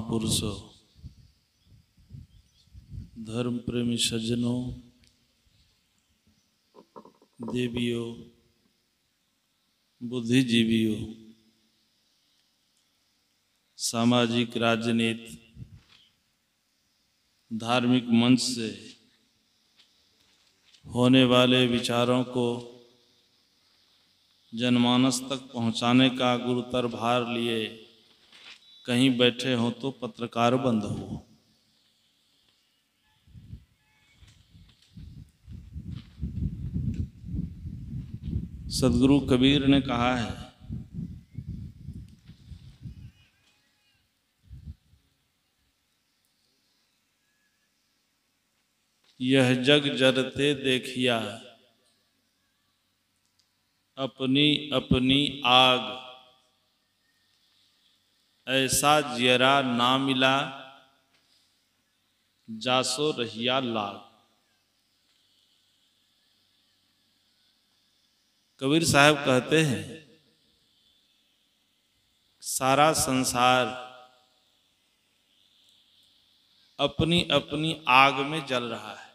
महापुरुषों धर्म प्रेमी सज्जनों देवियों बुद्धिजीवियों सामाजिक राजनीत धार्मिक मंच से होने वाले विचारों को जनमानस तक पहुंचाने का गुरुतर भार लिए कहीं बैठे हो तो पत्रकार बंद हो सदगुरु कबीर ने कहा है यह जग जरते देखिया अपनी अपनी आग ऐसा जरा ना मिला जासो रहिया लाल कबीर साहब कहते हैं सारा संसार अपनी अपनी आग में जल रहा है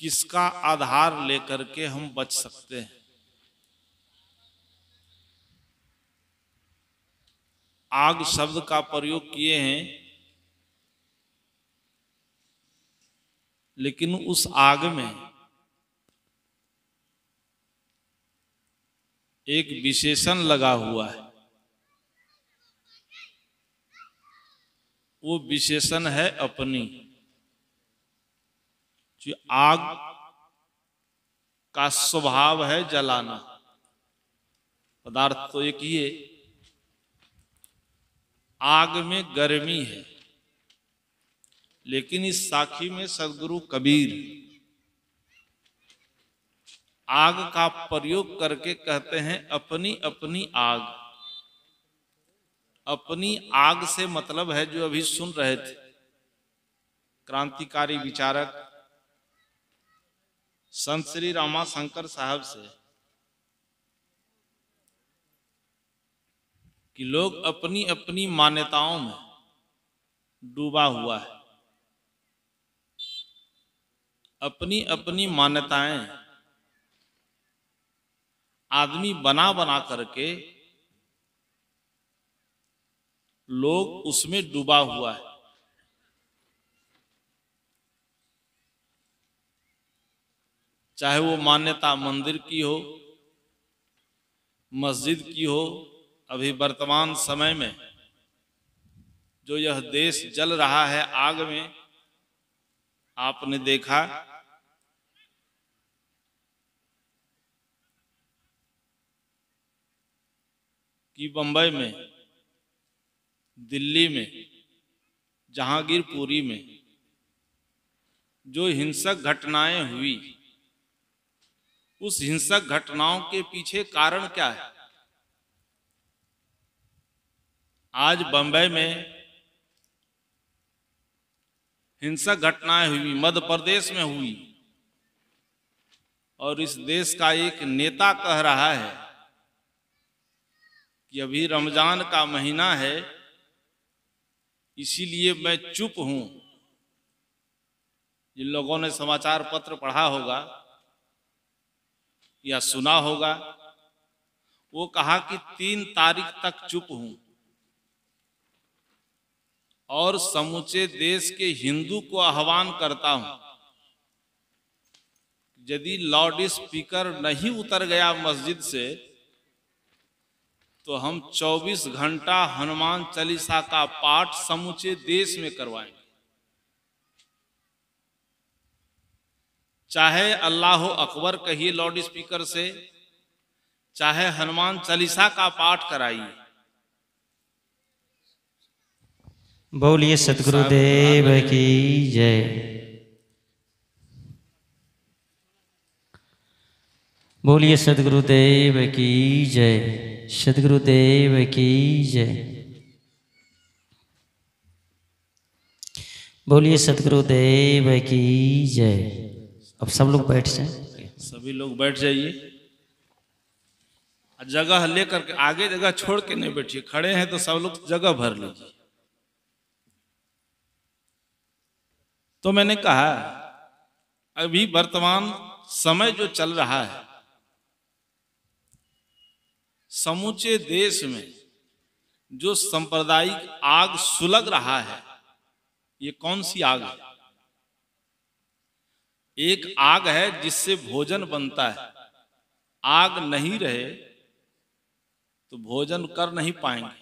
किसका आधार लेकर के हम बच सकते हैं आग शब्द का प्रयोग किए हैं लेकिन उस आग में एक विशेषण लगा हुआ है वो विशेषण है अपनी जो आग का स्वभाव है जलाना पदार्थ तो एक ये आग में गर्मी है लेकिन इस साखी में सदगुरु कबीर आग का प्रयोग करके कहते हैं अपनी अपनी आग अपनी आग से मतलब है जो अभी सुन रहे थे क्रांतिकारी विचारक संत श्री रामा शंकर साहब से कि लोग अपनी अपनी मान्यताओं में डूबा हुआ है अपनी अपनी मान्यताएं आदमी बना बना करके लोग उसमें डूबा हुआ है चाहे वो मान्यता मंदिर की हो मस्जिद की हो अभी वर्तमान समय में जो यह देश जल रहा है आग में आपने देखा कि बंबई में दिल्ली में जहांगीरपुरी में जो हिंसक घटनाएं हुई उस हिंसक घटनाओं के पीछे कारण क्या है आज बंबई में हिंसक घटनाएं हुई मध्य प्रदेश में हुई और इस देश का एक नेता कह रहा है कि अभी रमजान का महीना है इसीलिए मैं चुप हूं जिन लोगों ने समाचार पत्र पढ़ा होगा या सुना होगा वो कहा कि तीन तारीख तक चुप हूं और समूचे देश के हिंदू को आह्वान करता हूं यदि लाउड स्पीकर नहीं उतर गया मस्जिद से तो हम 24 घंटा हनुमान चालीसा का पाठ समूचे देश में करवाए चाहे अल्लाह अकबर कहिए लाउड स्पीकर से चाहे हनुमान चालीसा का पाठ कराइए बोलिए सतगुरुदेव की जय बोलिए सतगुरुदेव की जय सतगुरुदेव की जय बोलिए सतगुरुदेव की जय अब सब लोग बैठ जाए सभी लोग बैठ जाइए जगह लेकर के आगे जगह छोड़ के नहीं बैठिए खड़े हैं तो सब लोग जगह भर लीजिए तो मैंने कहा अभी वर्तमान समय जो चल रहा है समूचे देश में जो सांप्रदायिक आग सुलग रहा है ये कौन सी आग है एक आग है जिससे भोजन बनता है आग नहीं रहे तो भोजन कर नहीं पाएंगे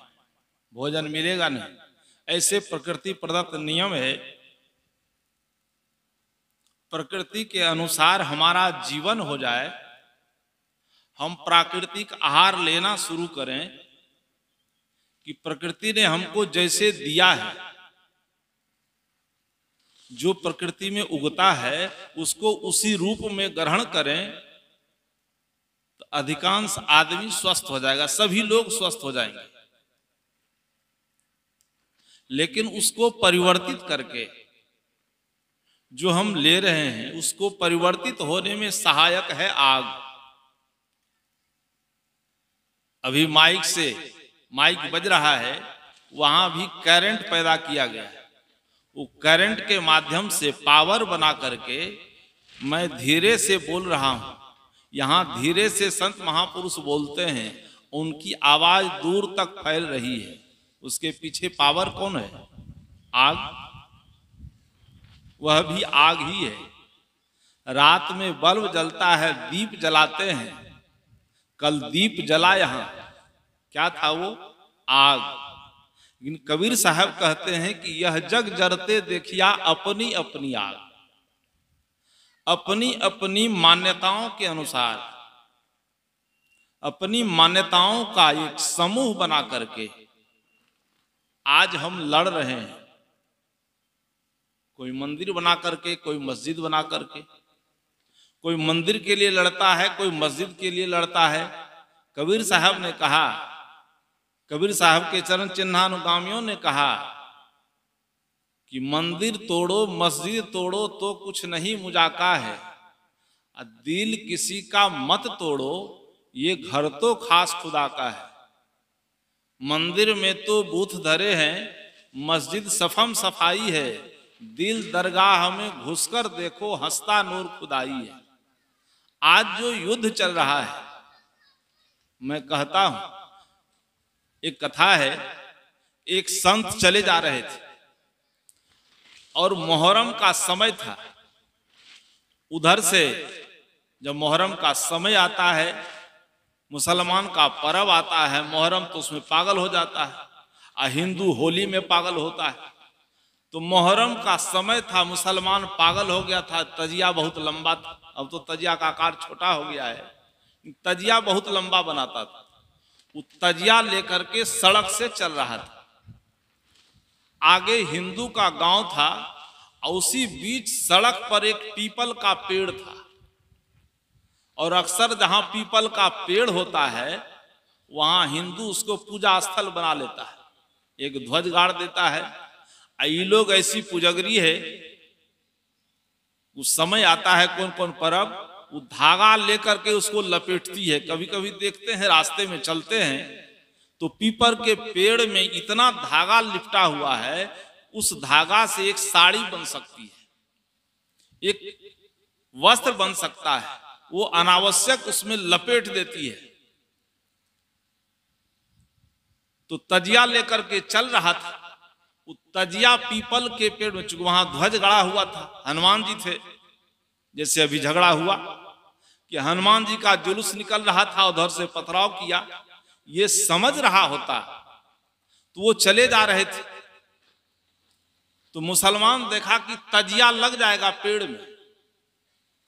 भोजन मिलेगा नहीं ऐसे प्रकृति प्रदत्त नियम है प्रकृति के अनुसार हमारा जीवन हो जाए हम प्राकृतिक आहार लेना शुरू करें कि प्रकृति ने हमको जैसे दिया है जो प्रकृति में उगता है उसको उसी रूप में ग्रहण करें तो अधिकांश आदमी स्वस्थ हो जाएगा सभी लोग स्वस्थ हो जाएंगे लेकिन उसको परिवर्तित करके जो हम ले रहे हैं उसको परिवर्तित होने में सहायक है आग अभी माइक से माइक बज रहा है वहां भी करंट पैदा किया गया है वो करंट के माध्यम से पावर बना करके मैं धीरे से बोल रहा हूं यहां धीरे से संत महापुरुष बोलते हैं उनकी आवाज दूर तक फैल रही है उसके पीछे पावर कौन है आग वह भी आग ही है रात में बल्ब जलता है दीप जलाते हैं कल दीप जला यहां क्या था वो आग लेकिन कबीर साहब कहते हैं कि यह जग जरते देखिया अपनी अपनी आग अपनी अपनी मान्यताओं के अनुसार अपनी मान्यताओं का एक समूह बना करके आज हम लड़ रहे हैं कोई मंदिर बना करके कोई मस्जिद बना करके कोई मंदिर के लिए लड़ता है कोई मस्जिद के लिए लड़ता है कबीर साहब ने कहा कबीर साहब के चरण चिन्हानुगामियों ने कहा कि मंदिर तोड़ो मस्जिद तोड़ो तो कुछ नहीं मुजाका है दिल किसी का मत तोड़ो ये घर तो खास खुदा का है मंदिर में तो बूथ धरे हैं मस्जिद सफम सफाई है दिल दरगाह में घुसकर देखो हंसता नूर खुदाई है आज जो युद्ध चल रहा है मैं कहता हूं एक कथा है एक संत चले जा रहे थे और मोहर्रम का समय था उधर से जब मोहर्रम का समय आता है मुसलमान का पर्व आता है मोहर्रम तो उसमें पागल हो जाता है और हिंदू होली में पागल होता है तो मोहर्रम का समय था मुसलमान पागल हो गया था तजिया बहुत लंबा था अब तो तजिया का आकार छोटा हो गया है तजिया बहुत लंबा बनाता था वो तजिया लेकर के सड़क से चल रहा था आगे हिंदू का गांव था और उसी बीच सड़क पर एक पीपल का पेड़ था और अक्सर जहां पीपल का पेड़ होता है वहां हिंदू उसको पूजा स्थल बना लेता है एक ध्वज गाड़ देता है ये लोग ऐसी पुजगरी है उस समय आता है कौन कौन पर्व वो धागा लेकर के उसको लपेटती है कभी कभी देखते हैं रास्ते में चलते हैं तो पीपर के पेड़ में इतना धागा लिपटा हुआ है उस धागा से एक साड़ी बन सकती है एक वस्त्र बन सकता है वो अनावश्यक उसमें लपेट देती है तो तजिया लेकर के चल रहा था वो तजिया पीपल के पेड़ में चूंकि वहां ध्वज गड़ा हुआ था हनुमान जी थे जैसे अभी झगड़ा हुआ कि हनुमान जी का जुलूस निकल रहा था उधर से पथराव किया ये समझ रहा होता तो वो चले जा रहे थे तो मुसलमान देखा कि तजिया लग जाएगा पेड़ में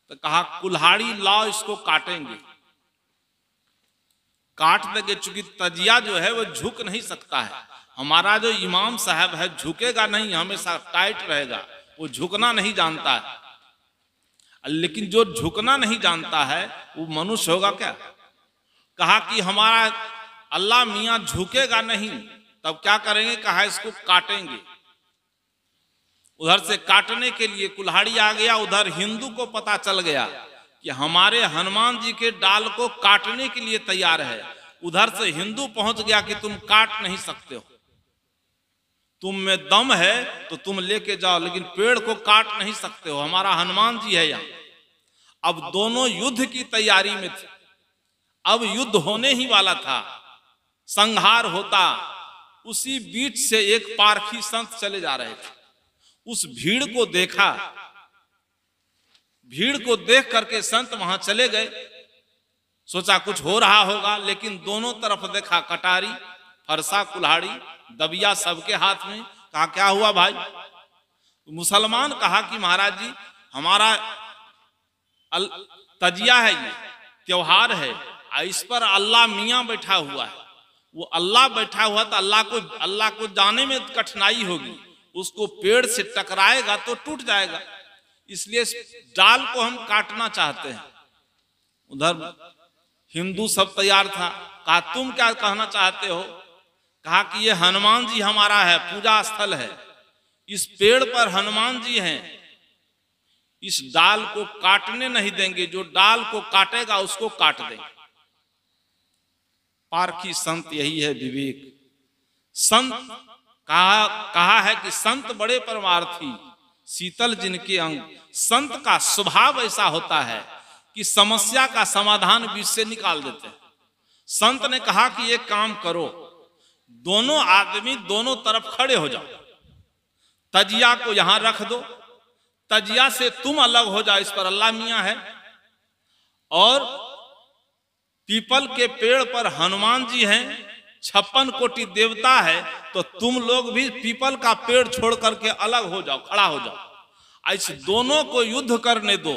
तो कहा कुल्हाड़ी लाओ इसको काटेंगे काट देंगे चूंकि तजिया जो है वो झुक नहीं सकता है हमारा जो इमाम साहब है झुकेगा नहीं हमेशा टाइट रहेगा वो झुकना नहीं जानता है लेकिन जो झुकना नहीं जानता है वो मनुष्य होगा क्या कहा कि हमारा अल्लाह मिया झुकेगा नहीं तब क्या करेंगे कहा इसको काटेंगे उधर से काटने के लिए कुल्हाड़ी आ गया उधर हिंदू को पता चल गया कि हमारे हनुमान जी के डाल को काटने के लिए तैयार है उधर से हिंदू पहुंच गया कि तुम काट नहीं सकते हो तुम में दम है तो तुम लेके जाओ लेकिन पेड़ को काट नहीं सकते हो हमारा हनुमान जी है यहाँ अब दोनों युद्ध की तैयारी में थे अब युद्ध होने ही वाला था संहार होता उसी बीच से एक पारखी संत चले जा रहे थे उस भीड़ को देखा भीड़ को देख करके संत वहां चले गए सोचा कुछ हो रहा होगा लेकिन दोनों तरफ देखा कटारी फरसा कुल्हाड़ी दबिया सबके हाथ में कहा क्या हुआ भाई मुसलमान कहा कि महाराज जी हमारा तजिया है ये त्योहार है इस पर अल्लाह मियाँ बैठा हुआ है वो अल्लाह बैठा हुआ तो अल्लाह को अल्लाह को जाने में कठिनाई होगी उसको पेड़ से टकराएगा तो टूट जाएगा इसलिए डाल को हम काटना चाहते हैं उधर हिंदू सब तैयार था कहा तुम क्या कहना चाहते हो कहा कि ये हनुमान जी हमारा है पूजा स्थल है इस पेड़ पर हनुमान जी हैं इस डाल को काटने नहीं देंगे जो डाल को काटेगा उसको काट देंगे पारखी संत यही है विवेक संत कहा कहा है कि संत बड़े परमार्थी शीतल जिनके अंग संत का स्वभाव ऐसा होता है कि समस्या का समाधान बीच से निकाल देते हैं संत ने कहा कि एक काम करो दोनों आदमी दोनों तरफ खड़े हो जाओ तजिया को यहां रख दो तजिया से तुम अलग हो जाओ इस पर अल्लाह मियाँ है और पीपल के पेड़ पर हनुमान जी हैं छप्पन कोटि देवता है तो तुम लोग भी पीपल का पेड़ छोड़ करके अलग हो जाओ खड़ा हो जाओ इस दोनों को युद्ध करने दो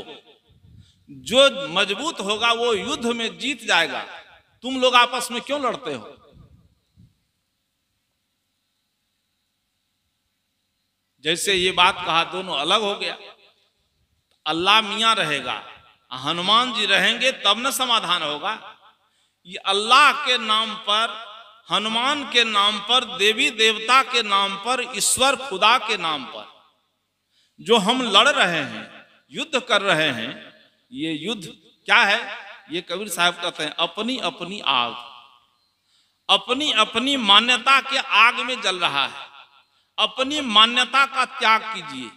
जो मजबूत होगा वो युद्ध में जीत जाएगा तुम लोग आपस में क्यों लड़ते हो जैसे ये बात कहा दोनों अलग हो गया अल्लाह मियाँ रहेगा हनुमान जी रहेंगे तब न समाधान होगा ये अल्लाह के नाम पर हनुमान के नाम पर देवी देवता के नाम पर ईश्वर खुदा के नाम पर जो हम लड़ रहे हैं युद्ध कर रहे हैं ये युद्ध क्या है ये कबीर साहब कहते हैं अपनी अपनी आग अपनी अपनी मान्यता के आग में जल रहा है अपनी मान्यता का त्याग कीजिए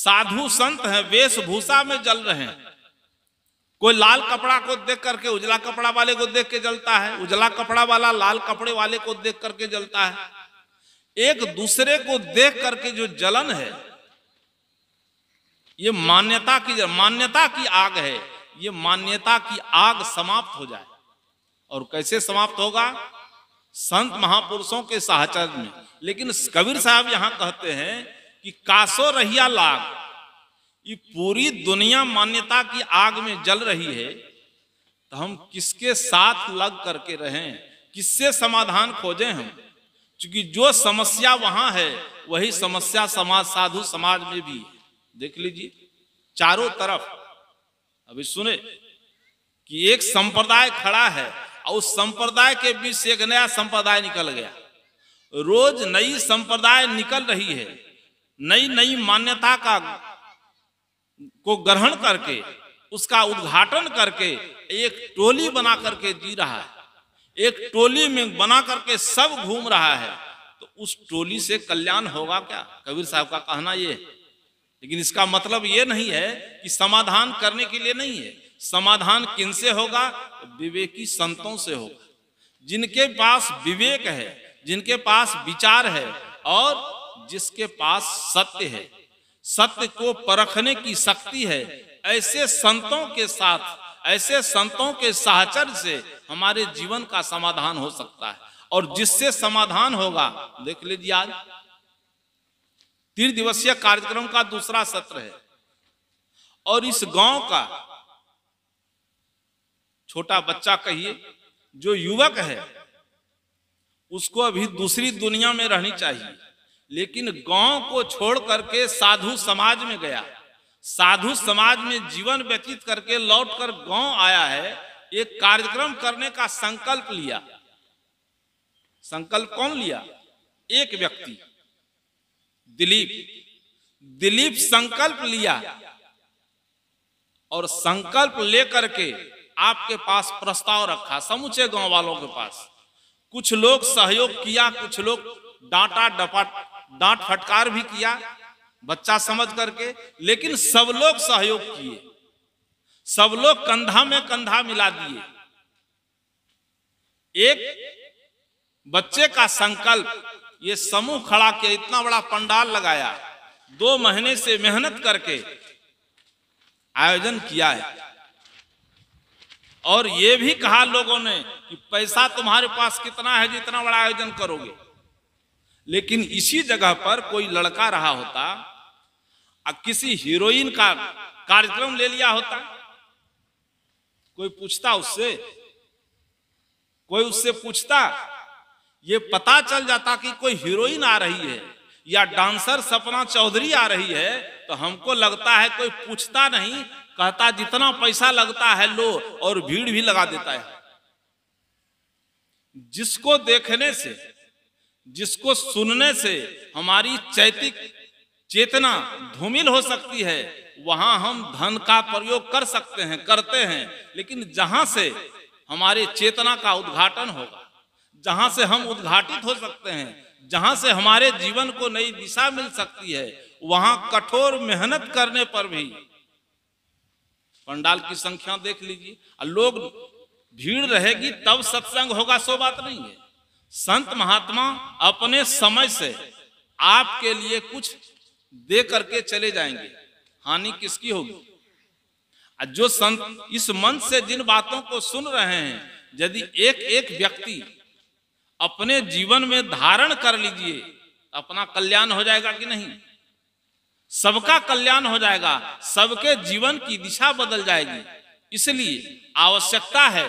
साधु संत हैं वेशभूषा में जल रहे हैं कोई लाल कपड़ा को देख करके उजला कपड़ा वाले को देख के जलता है उजला कपड़ा वाला लाल कपड़े वाले को देख करके जलता है एक दूसरे को देख करके जो जलन है ये मान्यता की मान्यता की आग है ये मान्यता की आग समाप्त हो जाए और कैसे समाप्त होगा संत महापुरुषों के सहचर में लेकिन कबीर साहब यहां कहते हैं कि कासो रहिया लाग ये पूरी दुनिया मान्यता की आग में जल रही है तो हम किसके साथ लग करके रहे किससे समाधान खोजें हम क्योंकि जो समस्या वहां है वही समस्या समाज साधु समाज में भी है देख लीजिए चारों तरफ अभी सुने कि एक संप्रदाय खड़ा है उस संप्रदाय के बीच से एक नया संप्रदाय निकल गया रोज नई संप्रदाय निकल रही है नई नई मान्यता का को ग्रहण करके उसका उद्घाटन करके एक टोली बना करके जी रहा है एक टोली में बना करके सब घूम रहा है तो उस टोली से कल्याण होगा क्या कबीर साहब का कहना यह लेकिन इसका मतलब यह नहीं है कि समाधान करने के लिए नहीं है समाधान किनसे होगा विवेकी संतों से होगा जिनके पास विवेक है जिनके पास विचार है और जिसके पास सत्य है सत्य को परखने की शक्ति है ऐसे संतों के साथ ऐसे संतों के सहचर से हमारे जीवन का समाधान हो सकता है और जिससे समाधान होगा देख लीजिए आज तीन दिवसीय कार्यक्रम का दूसरा सत्र है और इस गांव का छोटा बच्चा कहिए जो युवक है उसको अभी दूसरी दुनिया में रहनी चाहिए लेकिन गांव को छोड़ करके साधु समाज में गया साधु समाज में जीवन व्यतीत करके लौट कर गांव आया है एक कार्यक्रम करने का संकल्प लिया संकल्प कौन लिया एक व्यक्ति दिलीप दिलीप संकल्प लिया और संकल्प लेकर के आपके पास प्रस्ताव रखा समूचे गांव वालों के पास कुछ लोग सहयोग किया कुछ लोग डांटा डपट डांट फटकार भी किया बच्चा समझ करके लेकिन सब लोग सहयोग किए सब लोग कंधा में कंधा मिला दिए एक बच्चे का संकल्प ये समूह खड़ा के इतना बड़ा पंडाल लगाया दो महीने से मेहनत करके आयोजन किया है और ये भी कहा लोगों ने कि पैसा तुम्हारे पास कितना है जितना बड़ा आयोजन करोगे लेकिन इसी जगह पर कोई लड़का रहा होता और किसी हीरोइन का कार्यक्रम ले लिया होता कोई पूछता उससे कोई उससे पूछता ये पता चल जाता कि कोई हीरोइन आ रही है या डांसर सपना चौधरी आ रही है तो हमको लगता है कोई पूछता नहीं कहता जितना पैसा लगता है लो और भीड़ भी लगा देता है जिसको देखने से जिसको सुनने से हमारी चैतिक चेतना धूमिल हो सकती है वहां हम धन का प्रयोग कर सकते हैं करते हैं लेकिन जहां से हमारे चेतना का उद्घाटन होगा जहां से हम उद्घाटित हो सकते हैं जहां से हमारे जीवन को नई दिशा मिल सकती है वहां कठोर मेहनत करने पर भी पंडाल की संख्या देख लीजिए और लोग भीड़ रहेगी तब सत्संग होगा सो बात नहीं है संत महात्मा अपने समय से आपके लिए कुछ दे करके चले जाएंगे हानि किसकी होगी जो संत इस मन से जिन बातों को सुन रहे हैं यदि एक एक व्यक्ति अपने जीवन में धारण कर लीजिए अपना कल्याण हो जाएगा कि नहीं सबका कल्याण हो जाएगा सबके जीवन की दिशा बदल जाएगी इसलिए आवश्यकता है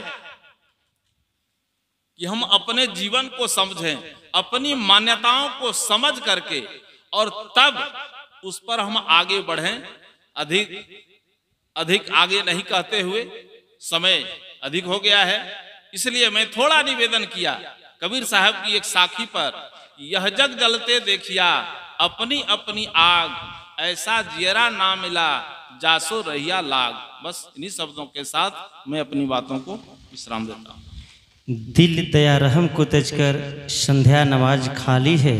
कि हम अपने जीवन को समझें अपनी मान्यताओं को समझ करके और तब उस पर हम आगे बढ़ें अधिक अधिक आगे नहीं कहते हुए समय अधिक हो गया है इसलिए मैं थोड़ा निवेदन किया कबीर साहब की एक साखी पर यह जग जलते देखिया अपनी अपनी आग ऐसा जियरा ना मिला जासो रहिया लाग बस इन्हीं शब्दों के साथ मैं अपनी बातों को विश्राम देता हूँ दिल दया रहम को कर संध्या नमाज खाली है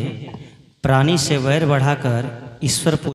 प्राणी से वैर बढ़ाकर ईश्वर